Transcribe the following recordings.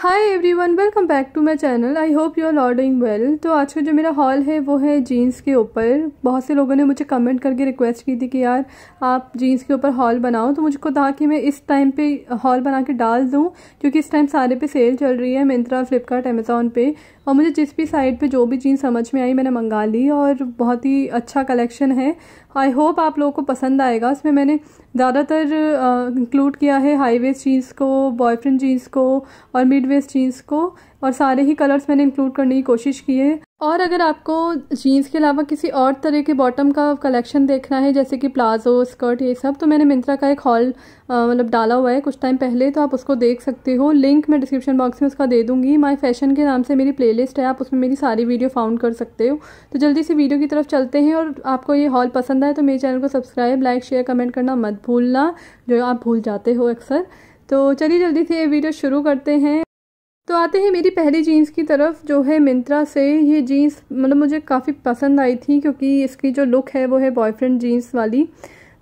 Hi everyone welcome back to my channel I hope you are all doing well तो आज का जो मेरा हॉल है वो है जीन्स के ऊपर बहुत से लोगों ने मुझे कमेंट करके रिक्वेस्ट की थी कि यार आप जीन्स के ऊपर हॉल बनाओ तो मुझको था कि मैं इस टाइम पे हॉल बना के डाल दूँ क्योंकि इस टाइम सारे पे सेल चल रही है मिंत्रा फ्लिपकार्ट अमेज़ोन पे और मुझे जिस भी साइड पे जो भी चीज़ समझ में आई मैंने मंगा ली और बहुत ही अच्छा कलेक्शन है आई होप आप लोगों को पसंद आएगा उसमें मैंने ज़्यादातर इंक्लूड किया है हाई वेस्ट जीन्स को बॉयफ्रेंड जीन्स को और मिड वेस्ट जीन्स को और सारे ही कलर्स मैंने इंक्लूड करने की कोशिश की है और अगर आपको जीन्स के अलावा किसी और तरह के बॉटम का कलेक्शन देखना है जैसे कि प्लाजो स्कर्ट ये सब तो मैंने मिंत्रा का एक हॉल मतलब डाला हुआ है कुछ टाइम पहले तो आप उसको देख सकते हो लिंक मैं डिस्क्रिप्शन बॉक्स में उसका दे दूँगी माई फैशन के नाम से मेरी प्लेलिस्ट है आप उसमें मेरी सारी वीडियो फाउंड कर सकते हो तो जल्दी से वीडियो की तरफ चलते हैं और आपको ये हॉल पसंद आए तो मेरे चैनल को सब्सक्राइब लाइक शेयर कमेंट करना मत भूलना जो आप भूल जाते हो अक्सर तो चलिए जल्दी से ये वीडियो शुरू करते हैं तो आते हैं मेरी पहली जीन्स की तरफ जो है मिंत्रा से ये जीन्स मतलब मुझे काफ़ी पसंद आई थी क्योंकि इसकी जो लुक है वो है बॉयफ्रेंड जीन्स वाली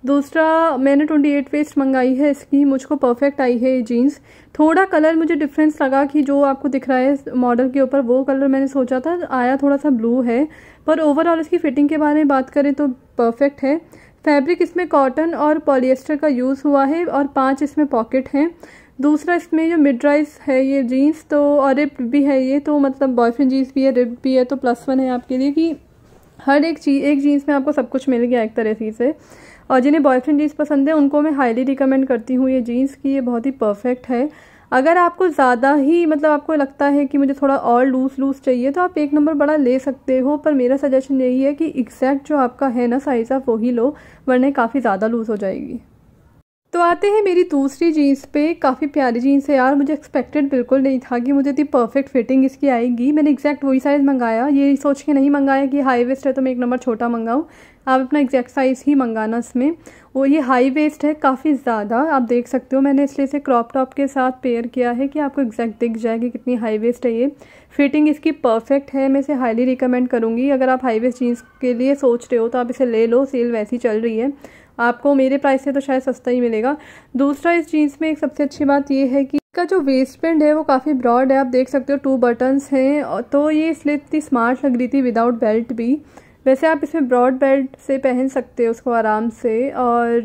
दूसरा मैंने ट्वेंटी एट वेस्ट मंगाई है इसकी मुझको परफेक्ट आई है ये जीन्स थोड़ा कलर मुझे डिफरेंस लगा कि जो आपको दिख रहा है मॉडल के ऊपर वो कलर मैंने सोचा था आया थोड़ा सा ब्लू है पर ओवरऑल इसकी फ़िटिंग के बारे में बात करें तो परफेक्ट है फैब्रिक इसमें कॉटन और पॉलिएस्टर का यूज़ हुआ है और पांच इसमें पॉकेट हैं दूसरा इसमें जो मिड राइस है ये जीन्स तो और रिप भी है ये तो मतलब बॉयफ्रेंड जीन्स भी है रिप भी है तो प्लस वन है आपके लिए कि हर एक चीज़ एक जीन्स में आपको सब कुछ मिल गया एक तरह से और जिन्हें बॉयफ्रेंड जीन्स पसंद है उनको मैं हाईली रिकमेंड करती हूँ ये जीन्स की ये बहुत ही परफेक्ट है अगर आपको ज़्यादा ही मतलब आपको लगता है कि मुझे थोड़ा और लूज़ लूज़ चाहिए तो आप एक नंबर बड़ा ले सकते हो पर मेरा सजेशन यही है कि एग्जैक्ट जो आपका है ना साइज़ आप वही लो वरना काफ़ी ज़्यादा लूज़ हो जाएगी तो आते हैं मेरी दूसरी जीन्स पे काफ़ी प्यारी जीन्स है यार मुझे एक्सपेक्टेड बिल्कुल नहीं था कि मुझे इतनी परफेक्ट फिटिंग इसकी आएगी मैंने एग्जैक्ट वही साइज़ मंगाया ये सोच के नहीं मंगाया कि हाई वेस्ट है तो मैं एक नंबर छोटा मंगाऊँ आप अपना एग्जैक्ट साइज़ ही मंगाना इसमें और ये हाई वेस्ट है काफ़ी ज़्यादा आप देख सकते हो मैंने इसलिए इसे क्रॉप टॉप के साथ पेयर किया है कि आपको एग्जैक्ट दिख जाए कि कितनी हाई वेस्ट है ये फिटिंग इसकी परफेक्ट है मैं इसे हाईली रिकमेंड करूँगी अगर आप हाई वेस्ट जीन्स के लिए सोच रहे हो तो आप इसे ले लो सेल वैसी चल रही है आपको मेरे प्राइस से तो शायद सस्ता ही मिलेगा दूसरा इस जीन्स में एक सबसे अच्छी बात यह है कि इसका जो वेस्ट पेंट है वो काफ़ी ब्रॉड है आप देख सकते हो टू बटन्स हैं तो ये इसलिए इतनी स्मार्ट लग रही थी विदाउट बेल्ट भी वैसे आप इसमें ब्रॉड बेल्ट से पहन सकते हो उसको आराम से और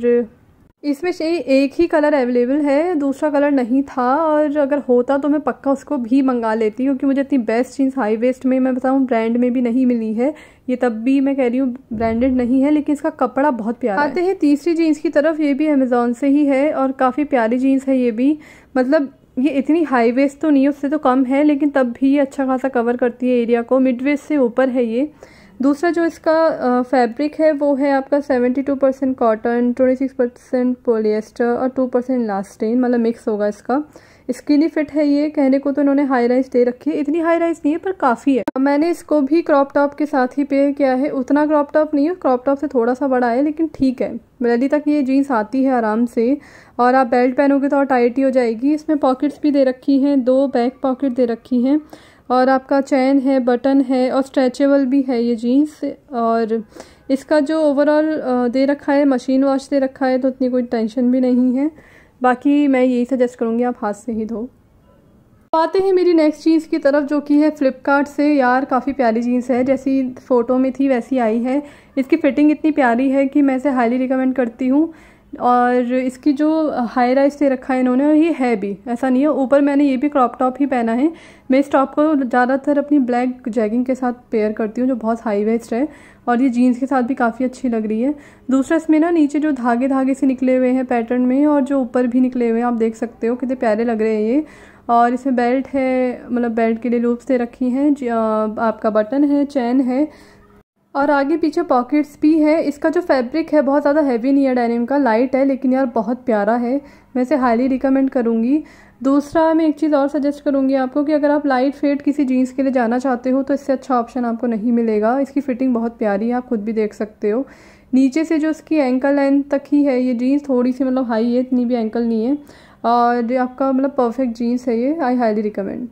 इसमें से एक ही कलर अवेलेबल है दूसरा कलर नहीं था और अगर होता तो मैं पक्का उसको भी मंगा लेती क्योंकि मुझे इतनी बेस्ट चीज़ हाई वेस्ट में मैं बताऊँ ब्रांड में भी नहीं मिली है ये तब भी मैं कह रही हूँ ब्रांडेड नहीं है लेकिन इसका कपड़ा बहुत प्यारा आते हैं है। तीसरी जीन्स की तरफ ये भी अमेज़ोन से ही है और काफ़ी प्यारी जीन्स है ये भी मतलब ये इतनी हाई वेस्ट तो नहीं है उससे तो कम है लेकिन तब भी ये अच्छा खासा कवर करती है एरिया को मिड वेस्ट से ऊपर है ये दूसरा जो इसका फैब्रिक है वो है आपका 72 परसेंट कॉटन 26 परसेंट पोलिएस्टर और 2 परसेंट इलास्टिन मतलब मिक्स होगा इसका स्किनी फिट है ये कहने को तो इन्होंने हाई राइज दे रखी है इतनी हाई राइज नहीं है पर काफ़ी है तो मैंने इसको भी क्रॉप टॉप के साथ ही पेयर किया है उतना क्रॉप टॉप नहीं है क्रॉप टॉप से थोड़ा सा बड़ा है लेकिन ठीक है मेरे तक ये जीन्स आती है आराम से और आप बेल्ट पहनोगे तो और टाइट ही हो जाएगी इसमें पॉकेट्स भी दे रखी हैं दो बैक पॉकेट दे रखी हैं और आपका चैन है बटन है और स्ट्रेचेबल भी है ये जीन्स और इसका जो ओवरऑल दे रखा है मशीन वॉश दे रखा है तो उतनी कोई टेंशन भी नहीं है बाकी मैं यही सजेस्ट करूँगी आप हाथ से ही धो आते हैं मेरी नेक्स्ट चीज़ की तरफ जो कि है फ़्लिपकार्ट से यार काफ़ी प्यारी जीन्स है जैसी फ़ोटो में थी वैसी आई है इसकी फ़िटिंग इतनी प्यारी है कि मैं इसे हाईली रिकमेंड करती हूँ और इसकी जो हाई राइज से रखा है इन्होंने ये है भी ऐसा नहीं है ऊपर मैंने ये भी क्रॉप टॉप ही पहना है मैं इस टॉप को ज़्यादातर अपनी ब्लैक जैगिंग के साथ पेयर करती हूँ जो बहुत हाई वेस्ट है और ये जीन्स के साथ भी काफ़ी अच्छी लग रही है दूसरा इसमें ना नीचे जो धागे धागे से निकले हुए हैं पैटर्न में और जो ऊपर भी निकले हुए हैं आप देख सकते हो कितने प्यारे लग रहे हैं ये और इसमें बेल्ट है मतलब बेल्ट के लिए लूप्स दे रखी हैं आपका बटन है चैन है और आगे पीछे पॉकेट्स भी है इसका जो फैब्रिक है बहुत ज़्यादा हैवी नहीं है डेनिम का लाइट है लेकिन यार बहुत प्यारा है मैं इसे हाईली रिकमेंड करूँगी दूसरा मैं एक चीज़ और सजेस्ट करूँगी आपको कि अगर आप लाइट फेड किसी जीन्स के लिए जाना चाहते हो तो इससे अच्छा ऑप्शन आपको नहीं मिलेगा इसकी फ़िटिंग बहुत प्यारी है आप खुद भी देख सकते हो नीचे से जो इसकी एंकल लेंथ तक ही है ये जीन्स थोड़ी सी मतलब हाई है इतनी भी एंकल नहीं है और आपका मतलब परफेक्ट जीन्स है ये आई हाईली रिकमेंड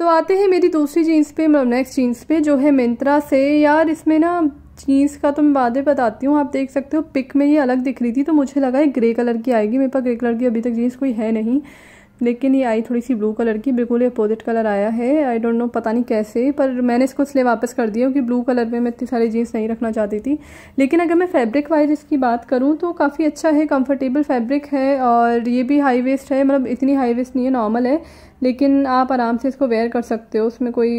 तो आते हैं मेरी दूसरी जीन्स पे मतलब नेक्स्ट जीन्स पे जो है मिंत्रा से यार इसमें ना जीन्स का तो मैं बातें बताती हूँ आप देख सकते हो पिक में ये अलग दिख रही थी तो मुझे लगा ये ग्रे कलर की आएगी मेरे पास ग्रे कलर की अभी तक जीन्स कोई है नहीं लेकिन ये आई थोड़ी सी ब्लू कलर की बिल्कुल अपोजिट कलर आया है आई डोंट नो पता नहीं कैसे पर मैंने इसको इसलिए वापस कर दिया क्योंकि ब्लू कलर में मैं इतनी सारी जीन्स नहीं रखना चाहती थी लेकिन अगर मैं फैब्रिक वाइज इसकी बात करूँ तो काफ़ी अच्छा है कंफर्टेबल फैब्रिक है और ये भी हाई वेस्ट है मतलब इतनी हाई वेस्ट नहीं है नॉर्मल है लेकिन आप आराम से इसको वेयर कर सकते हो उसमें कोई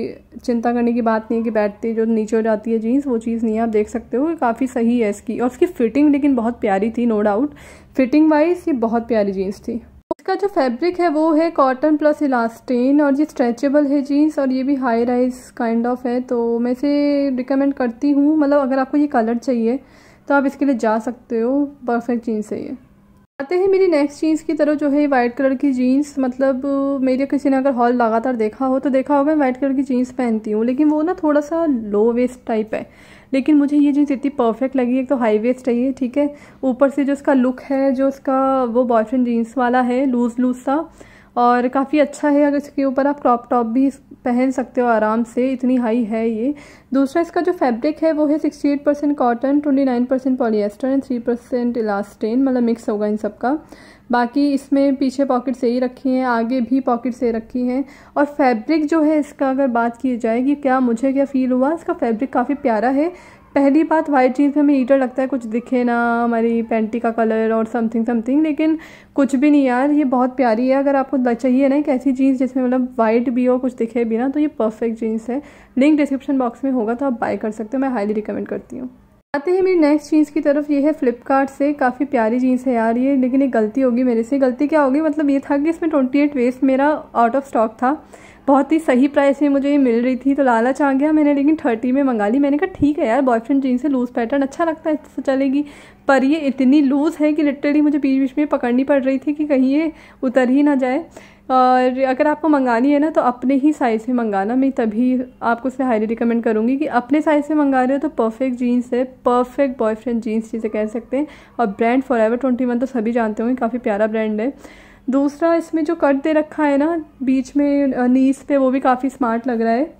चिंता करने की बात नहीं है कि बैठती जो नीचे हो जाती है जीन्स वो चीज़ नहीं है आप देख सकते हो काफ़ी सही है इसकी और इसकी फ़िटिंग लेकिन बहुत प्यारी थी नो डाउट फिटिंग वाइज ये बहुत प्यारी जीन्स थी इसका जो फैब्रिक है वो है कॉटन प्लस इलास्टीन और ये स्ट्रेचेबल है जीन्स और ये भी हाई राइज काइंड ऑफ है तो मैं इसे रिकमेंड करती हूँ मतलब अगर आपको ये कलर चाहिए तो आप इसके लिए जा सकते हो परफेक्ट जीन्स है ये आते हैं मेरी नेक्स्ट जीन्स की तरह जो है वाइट कलर की जीन्स मतलब मेरे किसी ने अगर हॉल लगातार देखा हो तो देखा होगा मैं वाइट कलर की जीन्स पहनती हूँ लेकिन वो ना थोड़ा सा लो वेस्ट टाइप है लेकिन मुझे ये जीन्स इतनी परफेक्ट लगी एक तो हाई वेस्ट है ये ठीक है ऊपर से जो उसका लुक है जो उसका वो बॉयफ्रेंड जीन्स वाला है लूज़ लूज़ सा और काफ़ी अच्छा है अगर इसके ऊपर आप क्रॉप टॉप भी पहन सकते हो आराम से इतनी हाई है ये दूसरा इसका जो फैब्रिक है वो है sixty eight percent cotton twenty nine percent polyester and three percent elastane मतलब मिक्स होगा इन सब का बाकी इसमें पीछे पॉकेट से ही रखी हैं आगे भी पॉकेट से रखी हैं और फैब्रिक जो है इसका अगर बात की जाए कि क्या मुझे क्या फ़ील हुआ इसका फैब्रिक काफ़ी प्यारा है पहली बात वाइट जीन्स में हमें ईटर लगता है कुछ दिखे ना हमारी पैंटी का कलर और समथिंग समथिंग लेकिन कुछ भी नहीं यार ये बहुत प्यारी है अगर आपको चाहिए ना एक ऐसी जीन्स जिसमें मतलब वाइट भी हो कुछ दिखे भी ना तो ये परफेक्ट जीन्स है लिंक डिस्क्रिप्शन बॉक्स में होगा तो आप बाय कर सकते हो मैं हाईली रिकमेंड करती हूँ आते हैं मेरी नेक्स्ट चीज़ की तरफ ये है फ्लिपकार्ट से काफ़ी प्यारी जीन्स है यार ये लेकिन एक गलती होगी मेरे से गलती क्या होगी मतलब ये था कि इसमें ट्वेंटी एट वेस्ट मेरा आउट ऑफ स्टॉक था बहुत ही सही प्राइस में मुझे ये मिल रही थी तो लालच आ गया मैंने लेकिन थर्टी में मंगा ली मैंने कहा ठीक है यार बॉयफ्रेंड जीन्स से लूज़ पैटर्न अच्छा लगता है इससे चलेगी पर ये इतनी लूज़ है कि लिटरली मुझे बीच बीच में पकड़नी पड़ रही थी कि कहीं ये उतर ही ना जाए और अगर आपको मंगानी है ना तो अपने ही साइज़ में मंगाना मैं तभी आपको उससे हाईली रिकमेंड करूँगी कि अपने साइज़ से मंगा रहे हो तो परफेक्ट जीन्स है परफेक्ट बॉयफ्रेंड जीन्स जिसे कह सकते हैं और brand Forever twenty one तो सभी जानते होंगे काफ़ी प्यारा ब्रांड है दूसरा इसमें जो कट दे रखा है ना बीच में नीस पे वो भी काफ़ी स्मार्ट लग रहा है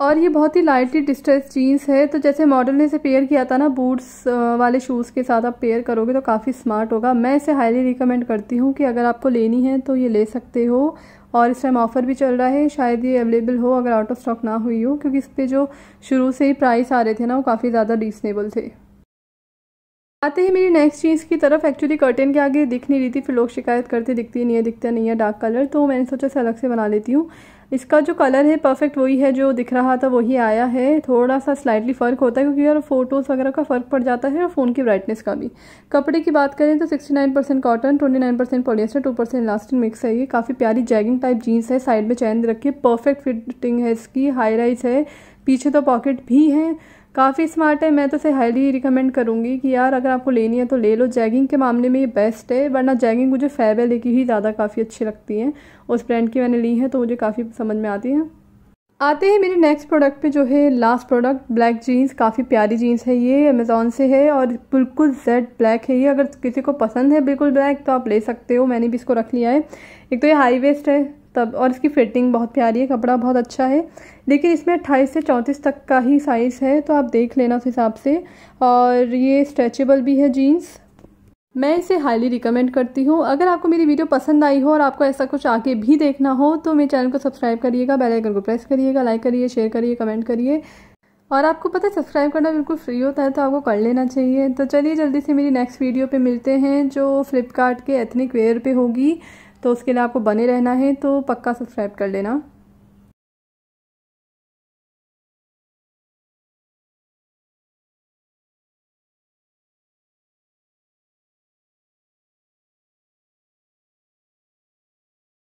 और ये बहुत ही लाइटली डिस्ट्रेस जीन्स है तो जैसे मॉडल ने इसे पेयर किया था ना बूट्स वाले शूज़ के साथ आप पेयर करोगे तो काफ़ी स्मार्ट होगा मैं इसे हाईली रिकमेंड करती हूँ कि अगर आपको लेनी है तो ये ले सकते हो और इस टाइम ऑफ़र भी चल रहा है शायद ये अवेलेबल हो अगर आउट ऑफ स्टॉक ना हुई हो क्योंकि इस पर जो शुरू से ही प्राइस आ रहे थे ना वो काफ़ी ज़्यादा रिजनेबल थे आते ही मेरी नेक्स्ट चीज़ की तरफ एक्चुअली कर्टन के आगे दिख नहीं रही थी फिर लोग शिकायत करते दिखती नहीं है दिखता नहीं है डार्क कलर तो मैंने सोचा से अलग से बना लेती हूँ इसका जो कलर है परफेक्ट वही है जो दिख रहा था वही आया है थोड़ा सा स्लाइटली फ़र्क होता है क्योंकि यार फ़ोटोज़ वगैरह का फ़र्क पड़ जाता है और फ़ोन की ब्राइटनेस का भी कपड़े की बात करें तो 69 percent cotton 29 percent polyester 2 percent elastane mix है ये काफ़ी प्यारी जैगिंग टाइप जीन्स है साइड में चैन रखी है परफेक्ट फिटिंग है इसकी हाई राइज है पीछे तो पॉकेट भी है काफ़ी स्मार्ट है मैं तो इसे हाईली रिकमेंड करूँगी कि यार अगर आपको लेनी है तो ले लो जैगिंग के मामले में ये बेस्ट है वरना जैगिंग मुझे फैबेले की ही ज़्यादा काफ़ी अच्छी लगती है उस ब्रांड की मैंने ली है तो मुझे काफ़ी समझ में आती है आते हैं मेरे नेक्स्ट प्रोडक्ट पे जो है लास्ट प्रोडक्ट ब्लैक जीन्स काफ़ी प्यारी जीन्स है ये अमेज़ोन से है और बिल्कुल जेड ब्लैक है ये अगर किसी को पसंद है बिल्कुल ब्लैक तो आप ले सकते हो मैंने भी इसको रख लिया है एक तो ये हाई वेस्ट है तब और इसकी फिटिंग बहुत प्यारी है कपड़ा बहुत अच्छा है लेकिन इसमें अट्ठाईस से चौंतीस तक का ही साइज़ है तो आप देख लेना उस हिसाब से और ये स्ट्रेचेबल भी है जीन्स मैं इसे हाईली रिकमेंड करती हूँ अगर आपको मेरी वीडियो पसंद आई हो और आपको ऐसा कुछ आगे भी देखना हो तो मेरे चैनल को सब्सक्राइब करिएगा बेल आइकन को प्रेस करिएगा लाइक करिए शेयर करिए कमेंट करिए और आपको पता है सब्सक्राइब करना बिल्कुल फ्री होता है तो आपको कर लेना चाहिए तो चलिए जल्दी से मेरी नेक्स्ट वीडियो पे मिलते हैं जो फ्लिपकार्ट के एथनिक वेयर पे होगी तो उसके लिए आपको बने रहना है तो पक्का सब्सक्राइब कर लेना